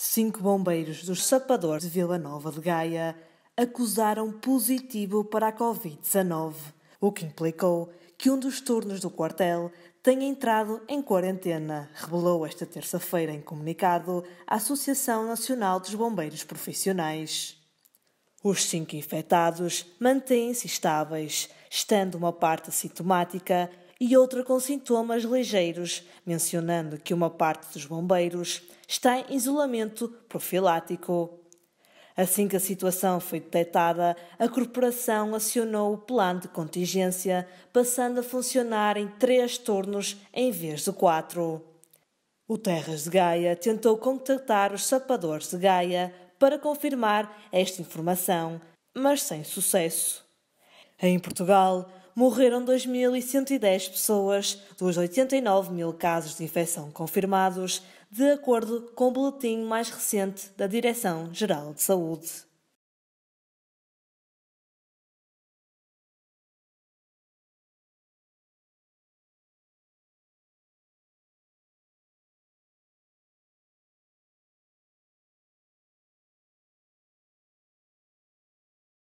Cinco bombeiros dos Sapadores de Vila Nova de Gaia acusaram positivo para a Covid-19, o que implicou que um dos turnos do quartel tenha entrado em quarentena, revelou esta terça-feira em comunicado a Associação Nacional dos Bombeiros Profissionais. Os cinco infectados mantêm-se estáveis, estando uma parte sintomática e outra com sintomas ligeiros, mencionando que uma parte dos bombeiros está em isolamento profilático. Assim que a situação foi detectada, a corporação acionou o plano de contingência, passando a funcionar em três turnos em vez de quatro. O Terras de Gaia tentou contactar os sapadores de Gaia para confirmar esta informação, mas sem sucesso. Em Portugal, morreram 2.110 pessoas dos 89 mil casos de infecção confirmados, de acordo com o boletim mais recente da Direção-Geral de Saúde.